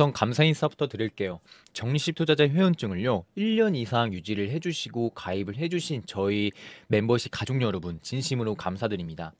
우선 감사 인사부터 드릴게요. 정식 투자자 회원증을요. 1년 이상 유지를 해주시고 가입을 해주신 저희 멤버십 가족 여러분 진심으로 감사드립니다.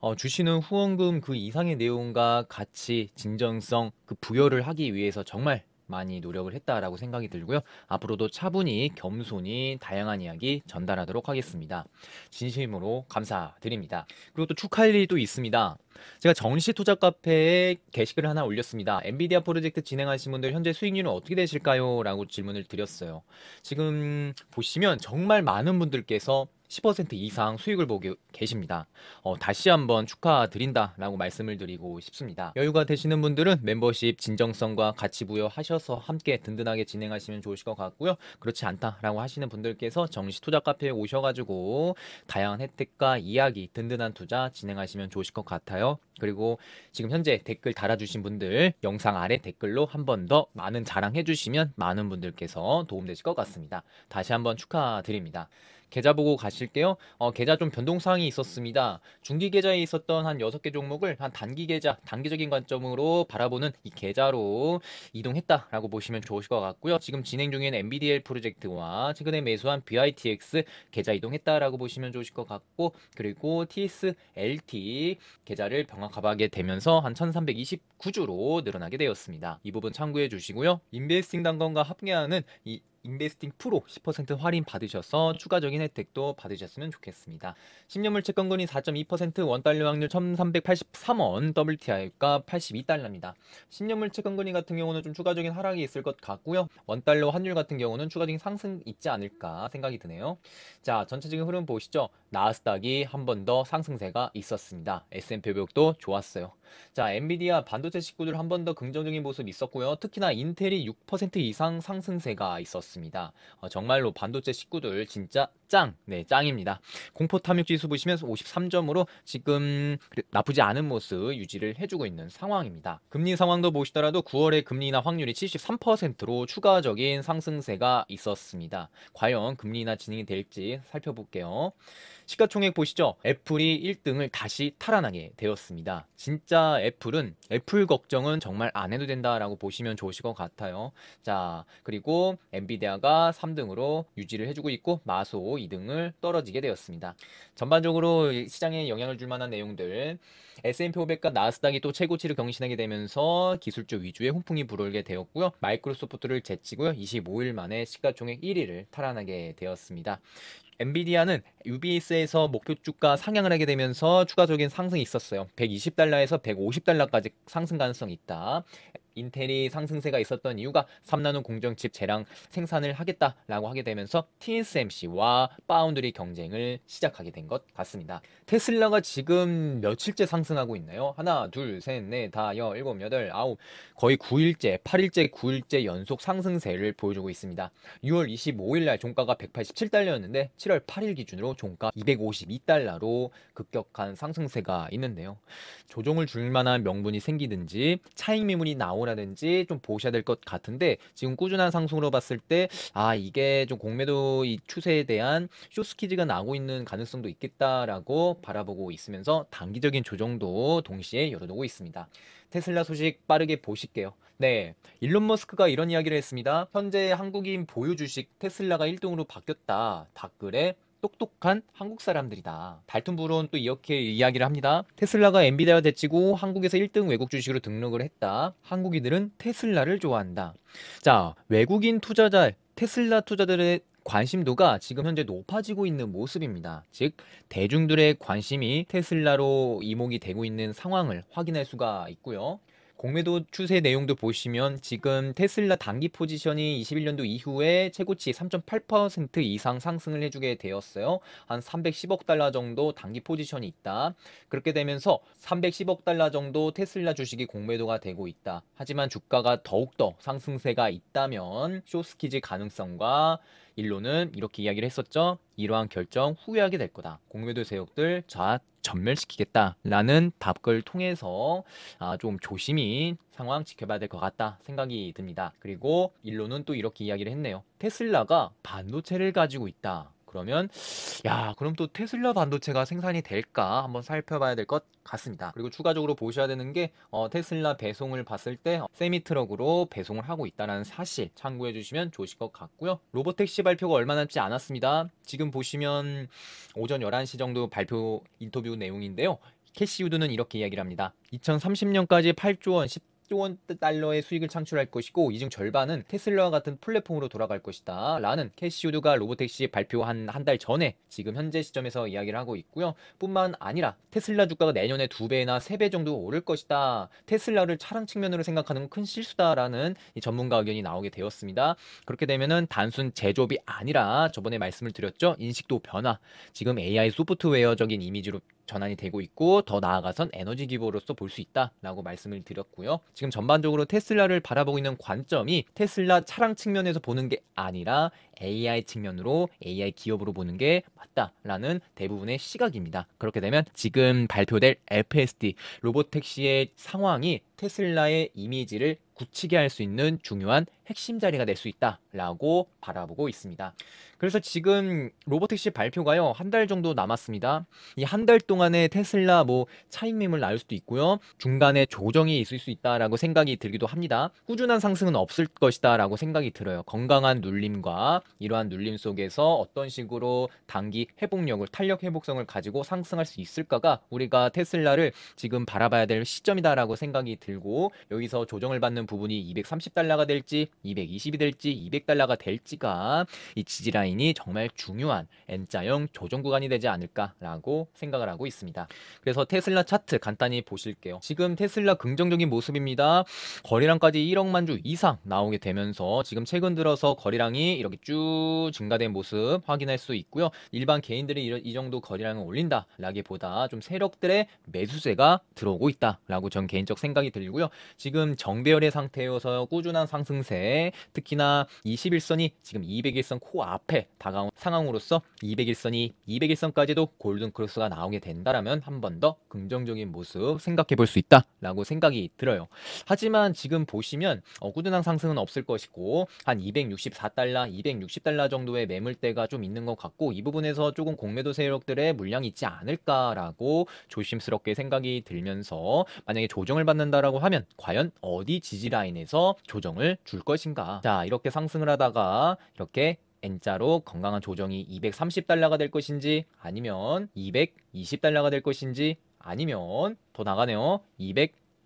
어, 주시는 후원금 그 이상의 내용과 가치, 진정성 그 부여를 하기 위해서 정말 많이 노력을 했다라고 생각이 들고요. 앞으로도 차분히 겸손히 다양한 이야기 전달하도록 하겠습니다. 진심으로 감사드립니다. 그리고 또 축하할 일이 또 있습니다. 제가 정시 투자 카페에 게시글을 하나 올렸습니다. 엔비디아 프로젝트 진행하신 분들 현재 수익률은 어떻게 되실까요? 라고 질문을 드렸어요. 지금 보시면 정말 많은 분들께서 10% 이상 수익을 보고 계십니다. 어, 다시 한번 축하드린다라고 말씀을 드리고 싶습니다. 여유가 되시는 분들은 멤버십 진정성과 가치 부여하셔서 함께 든든하게 진행하시면 좋으실 것 같고요. 그렇지 않다라고 하시는 분들께서 정시 투자 카페에 오셔가지고 다양한 혜택과 이야기, 든든한 투자 진행하시면 좋으실 것 같아요. 그리고 지금 현재 댓글 달아주신 분들 영상 아래 댓글로 한 번 더 많은 자랑해주시면 많은 분들께서 도움되실 것 같습니다. 다시 한번 축하드립니다. 계좌 보고 가실게요. 어, 계좌 좀 변동사항이 있었습니다. 중기 계좌에 있었던 한 6개 종목을 한 단기 계좌, 단기적인 관점으로 바라보는 이 계좌로 이동했다라고 보시면 좋으실 것 같고요. 지금 진행 중인 MBDL 프로젝트와 최근에 매수한 BITX 계좌 이동했다라고 보시면 좋으실 것 같고 그리고 TSLT 계좌를 병합하게 되면서 한 1329주로 늘어나게 되었습니다. 이 부분 참고해 주시고요. 인베스팅 단건과 합계하는 이 인베스팅 프로 10% 할인 받으셔서 추가적인 혜택도 받으셨으면 좋겠습니다. 10년물 채권금리 4.2% 원달러 환율 1,383원, WTI가 82달러입니다. 10년물 채권금리 같은 경우는 좀 추가적인 하락이 있을 것 같고요. 원달러 환율 같은 경우는 추가적인 상승 있지 않을까 생각이 드네요. 자, 전체적인 흐름 보시죠. 나스닥이 한 번 더 상승세가 있었습니다. S&P 500도 좋았어요. 자, 엔비디아 반도체 식구들 한 번 더 긍정적인 모습 있었고요. 특히나 인텔이 6% 이상 상승세가 있었습니다. 같습니다. 어, 정말로 반도체 식구들 진짜 짱. 네, 짱입니다. 공포 탐욕지수 보시면 53점으로 지금 나쁘지 않은 모습 유지를 해주고 있는 상황입니다. 금리 상황도 보시더라도 9월에 금리나 확률이 73%로 추가적인 상승세가 있었습니다. 과연 금리나 진행이 될지 살펴볼게요. 시가총액 보시죠. 애플이 1등을 다시 탈환하게 되었습니다. 진짜 애플은 애플 걱정은 정말 안 해도 된다라고 보시면 좋으실 것 같아요. 자, 그리고 엔비디아가 3등으로 유지를 해주고 있고 마소 하 2등을 떨어지게 되었습니다. 전반적으로 시장에 영향을 줄 만한 내용들 S&P 500과 나스닥이 또 최고치를 경신하게 되면서 기술주 위주의 훈풍이 불어오게 되었고요. 마이크로소프트를 제치고요. 25일 만에 시가총액 1위를 탈환하게 되었습니다. 엔비디아는 UBS에서 목표 주가 상향을 하게 되면서 추가적인 상승이 있었어요. 120달러에서 150달러까지 상승 가능성이 있다. 인텔이 상승세가 있었던 이유가 3나노 공정칩 재량 생산을 하겠다라고 하게 되면서 TSMC와 파운드리 경쟁을 시작하게 된 것 같습니다. 테슬라가 지금 며칠째 상승하고 있나요? 하나, 둘, 셋, 넷, 다, 여, 일곱, 여덟, 아홉 거의 9일째, 8일째, 9일째 연속 상승세를 보여주고 있습니다. 6월 25일 날 종가가 187달러였는데 7월 8일 기준으로 종가 252달러로 급격한 상승세가 있는데요. 조정을 줄 만한 명분이 생기든지 차익 매물이 나오는 경우라든지 좀 보셔야 될 것 같은데 지금 꾸준한 상승으로 봤을 때 아 이게 좀 공매도 이 추세에 대한 쇼스키즈가 나고 있는 가능성도 있겠다라고 바라보고 있으면서 단기적인 조정도 동시에 열어두고 있습니다. 테슬라 소식 빠르게 보실게요. 네, 일론 머스크가 이런 이야기를 했습니다. 현재 한국인 보유 주식 테슬라가 1등으로 바뀌었다. 댓글에 똑똑한 한국 사람들이다. 달툰브론 또 이렇게 이야기를 합니다. 테슬라가 엔비디아 대치고 한국에서 1등 외국 주식으로 등록을 했다. 한국인들은 테슬라를 좋아한다. 자, 외국인 투자자 테슬라 투자들의 관심도가 지금 현재 높아지고 있는 모습입니다. 즉 대중들의 관심이 테슬라로 이목이 되고 있는 상황을 확인할 수가 있고요. 공매도 추세 내용도 보시면 지금 테슬라 단기 포지션이 21년도 이후에 최고치 3.8% 이상 상승을 해주게 되었어요. 한 310억 달러 정도 단기 포지션이 있다. 그렇게 되면서 310억 달러 정도 테슬라 주식이 공매도가 되고 있다. 하지만 주가가 더욱더 상승세가 있다면 쇼스키지 가능성과 일로는 이렇게 이야기를 했었죠. 이러한 결정 후회하게 될 거다. 공매도 세력들 좌 전멸시키겠다라는 답글 통해서 아, 좀 조심히 상황 지켜봐야 될 것 같다 생각이 듭니다. 그리고 일론은 또 이렇게 이야기를 했네요. 테슬라가 반도체를 가지고 있다. 그러면 야 그럼 또 테슬라 반도체가 생산이 될까 한번 살펴봐야 될 것 같습니다. 그리고 추가적으로 보셔야 되는 게 어, 테슬라 배송을 봤을 때 어, 세미 트럭으로 배송을 하고 있다는 사실 참고해 주시면 좋으실 것 같고요. 로보택시 발표가 얼마 남지 않았습니다. 지금 보시면 오전 11시 정도 발표 인터뷰 내용인데요. 캐시우드는 이렇게 이야기를 합니다. 2030년까지 8조 원, 10원 달러의 수익을 창출할 것이고 이중 절반은 테슬라와 같은 플랫폼으로 돌아갈 것이다. 라는 캐시우드가 로보택시 발표한 한 달 전에 지금 현재 시점에서 이야기를 하고 있고요. 뿐만 아니라 테슬라 주가가 내년에 두 배나 세 배 정도 오를 것이다. 테슬라를 차량 측면으로 생각하는 건 큰 실수다라는 전문가 의견이 나오게 되었습니다. 그렇게 되면은 단순 제조업이 아니라 저번에 말씀을 드렸죠. 인식도 변화. 지금 AI 소프트웨어적인 이미지로 전환이 되고 있고 더 나아가선 에너지 기보로서 볼 수 있다라고 말씀을 드렸고요. 지금 전반적으로 테슬라를 바라보고 있는 관점이 테슬라 차량 측면에서 보는 게 아니라 AI 측면으로 AI 기업으로 보는 게 맞다라는 대부분의 시각입니다. 그렇게 되면 지금 발표될 FSD 로봇 택시의 상황이 테슬라의 이미지를 굳히게 할 수 있는 중요한 핵심 자리가 될 수 있다라고 바라보고 있습니다. 그래서 지금 로보택시 발표가요 한 달 정도 남았습니다. 이 한 달 동안에 테슬라 뭐 차익 매물 나올 수도 있고요 중간에 조정이 있을 수 있다라고 생각이 들기도 합니다. 꾸준한 상승은 없을 것이다라고 생각이 들어요. 건강한 눌림과 이러한 눌림 속에서 어떤 식으로 단기 회복력을 탄력 회복성을 가지고 상승할 수 있을까가 우리가 테슬라를 지금 바라봐야 될 시점이다라고 생각이 들고 여기서 조정을 받는 부분이 230달러가 될지 220이 될지 200달러가 될지가 이 지지라인이 정말 중요한 N자형 조정 구간이 되지 않을까라고 생각을 하고 있습니다. 그래서 테슬라 차트 간단히 보실게요. 지금 테슬라 긍정적인 모습입니다. 거래량까지 1억만 주 이상 나오게 되면서 지금 최근 들어서 거래량이 이렇게 쭉 증가된 모습 확인할 수 있고요. 일반 개인들이 이 정도 거래량을 올린다라기보다 좀 세력들의 매수세가 들어오고 있다라고 전 개인적 생각이 들고요. 지금 정배열의 상태여서 꾸준한 상승세 특히나 21선이 지금 201선 코 앞에 다가온 상황으로서 201선이 201선까지도 골든 크로스가 나오게 된다라면 한 번 더 긍정적인 모습 생각해 볼 수 있다라고 생각이 들어요. 하지만 지금 보시면 어, 꾸준한 상승은 없을 것이고 한 264달러, 260달러 정도의 매물대가 좀 있는 것 같고 이 부분에서 조금 공매도 세력들의 물량이 있지 않을까라고 조심스럽게 생각이 들면서 만약에 조정을 받는다라고 하면 과연 어디 지지 라인에서 조정을 줄 것인가? 것인가. 자, 이렇게 상승을 하다가 이렇게 N자로 건강한 조정이 230달러가 될 것인지 아니면 220달러가 될 것인지 아니면 더 나가네요.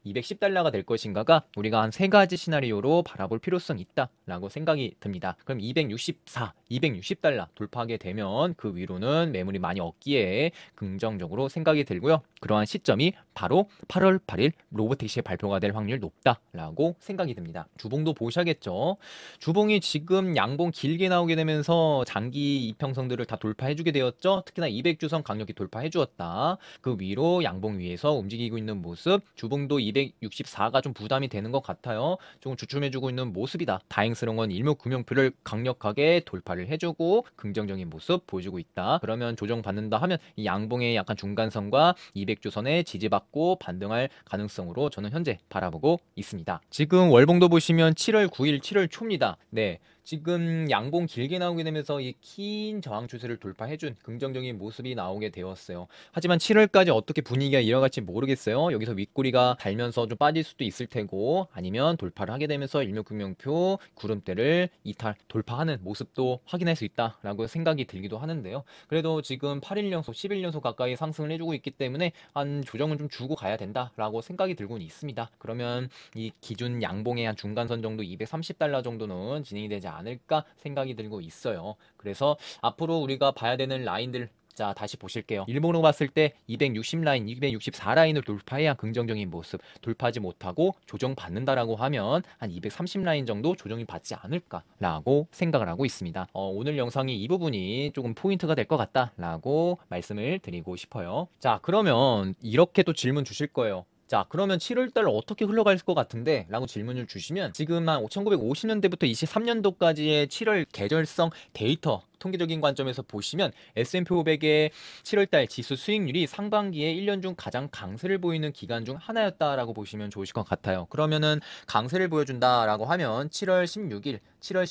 210달러가 될 것인가가 우리가 한 세 가지 시나리오로 바라볼 필요성이 있다라고 생각이 듭니다. 그럼 264, 260달러 돌파하게 되면 그 위로는 매물이 많이 얻기에 긍정적으로 생각이 들고요. 그러한 시점이 바로 8월 8일 로보택시의 발표가 될 확률 높다라고 생각이 듭니다. 주봉도 보셔야겠죠. 주봉이 지금 양봉 길게 나오게 되면서 장기 이평성들을다 돌파해주게 되었죠. 특히나 200주선 강력히 돌파해주었다. 그 위로 양봉 위에서 움직이고 있는 모습 주봉도 이 264가 좀 부담이 되는 것 같아요. 조금 주춤해주고 있는 모습이다. 다행스러운 건 일목 금명표를 강력하게 돌파를 해주고 긍정적인 모습 보여주고 있다. 그러면 조정받는다 하면 이 양봉의 약간 중간선과 2 0 0조선에 지지받고 반등할 가능성으로 저는 현재 바라보고 있습니다. 지금 월봉도 보시면 7월 9일, 7월 초입니다. 네. 지금 양봉 길게 나오게 되면서 이 긴 저항 추세를 돌파해준 긍정적인 모습이 나오게 되었어요. 하지만 7월까지 어떻게 분위기가 이어갈지 모르겠어요. 여기서 윗꼬리가 달면서 좀 빠질 수도 있을 테고 아니면 돌파를 하게 되면서 일명금명표 구름대를 이탈 돌파하는 모습도 확인할 수 있다라고 생각이 들기도 하는데요. 그래도 지금 8일연속 1 0일연속 가까이 상승을 해주고 있기 때문에 한 조정은 좀 주고 가야 된다라고 생각이 들고는 있습니다. 그러면 이 기준 양봉의 한 중간선 정도 230달러 정도는 진행이 되지 않을까 생각이 들고 있어요. 그래서 앞으로 우리가 봐야 되는 라인들 자 다시 보실게요 일본으로 봤을 때 260라인 264라인을 돌파해야 긍정적인 모습 돌파하지 못하고 조정받는다라고 하면 한 230라인 정도 조정이 받지 않을까 라고 생각을 하고 있습니다 어, 오늘 영상이 이 부분이 조금 포인트가 될 것 같다 라고 말씀을 드리고 싶어요 자 그러면 이렇게 또 질문 주실 거예요 자 그러면 7월달 어떻게 흘러갈 것 같은데 라고 질문을 주시면 지금 한 1950년대부터 23년도까지의 7월 계절성 데이터 통계적인 관점에서 보시면 S&P 500의 7월달 지수 수익률이 상반기에 1년 중 가장 강세를 보이는 기간 중 하나였다라고 보시면 좋으실 것 같아요. 그러면은 강세를 보여준다라고 하면 7월 16일, 7월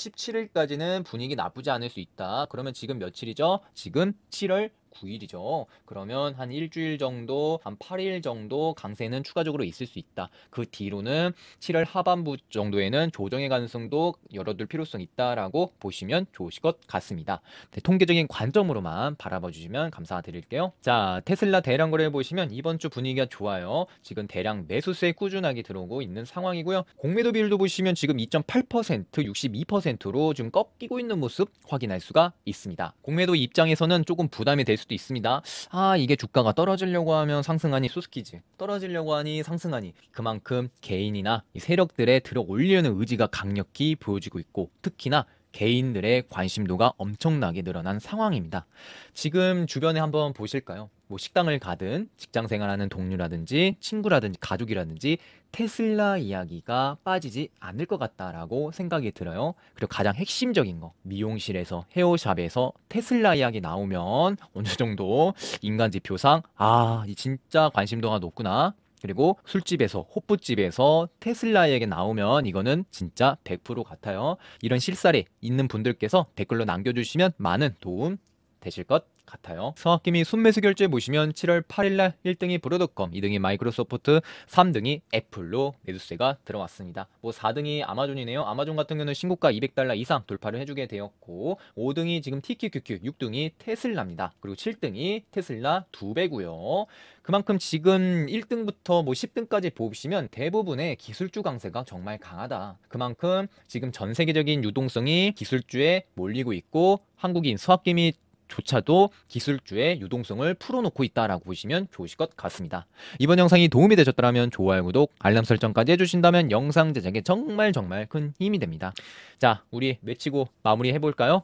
17일까지는 분위기 나쁘지 않을 수 있다. 그러면 지금 며칠이죠? 지금 7월 9일이죠. 그러면 한 일주일 정도, 한 8일 정도 강세는 추가적으로 있을 수 있다. 그 뒤로는 7월 하반부 정도에는 조정의 가능성도 열어둘 필요성이 있다라고 보시면 좋으실 것 같습니다. 네, 통계적인 관점으로만 바라봐 주시면 감사드릴게요. 자, 테슬라 대량 거래 보시면 이번 주 분위기가 좋아요. 지금 대량 매수세 꾸준하게 들어오고 있는 상황이고요. 공매도 비율도 보시면 지금 2.8% 62%로 지금 꺾이고 있는 모습 확인할 수가 있습니다. 공매도 입장에서는 조금 부담이 될 수도 있습니다. 아 이게 주가가 떨어지려고 하면 상승하니 소스키지 떨어지려고 하니 상승하니 그만큼 개인이나 세력들의 들어 올리려는 의지가 강력히 보여지고 있고 특히나 개인들의 관심도가 엄청나게 늘어난 상황입니다. 지금 주변에 한번 보실까요? 뭐 식당을 가든 직장 생활하는 동료라든지 친구라든지 가족이라든지 테슬라 이야기가 빠지지 않을 것 같다라고 생각이 들어요. 그리고 가장 핵심적인 거 미용실에서 헤어샵에서 테슬라 이야기 나오면 어느 정도 인간 지표상 아 진짜 관심도가 높구나 그리고 술집에서 호프집에서 테슬라 이야기 나오면 이거는 진짜 100% 같아요. 이런 실사례 있는 분들께서 댓글로 남겨주시면 많은 도움 되실 것 같아요. 성학김이 순매수 결제 보시면 7월 8일날 1등이 브로드컴, 2등이 마이크로소프트, 3등이 애플로 매수세가 들어왔습니다. 뭐 4등이 아마존이네요. 아마존 같은 경우는 신고가 200달러 이상 돌파를 해주게 되었고 5등이 지금 TQQQ, 6등이 테슬라입니다. 그리고 7등이 테슬라 2배고요. 그만큼 지금 1등부터 뭐 10등까지 보시면 대부분의 기술주 강세가 정말 강하다. 그만큼 지금 전 세계적인 유동성이 기술주에 몰리고 있고 한국인 수학김이 조차도 기술주의 유동성을 풀어놓고 있다라고 보시면 좋으실 것 같습니다. 이번 영상이 도움이 되셨다면 좋아요, 구독, 알람 설정까지 해주신다면 영상 제작에 정말 정말 큰 힘이 됩니다. 자, 우리 외치고 마무리 해볼까요?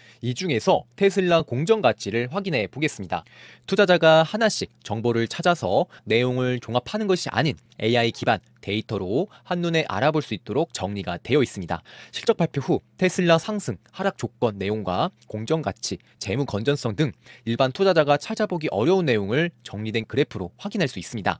이 중에서 테슬라 공정 가치를 확인해 보겠습니다. 투자자가 하나씩 정보를 찾아서 내용을 종합하는 것이 아닌 AI 기반 데이터로 한눈에 알아볼 수 있도록 정리가 되어 있습니다. 실적 발표 후 테슬라 상승, 하락 조건 내용과 공정 가치, 재무 건전성 등 일반 투자자가 찾아보기 어려운 내용을 정리된 그래프로 확인할 수 있습니다.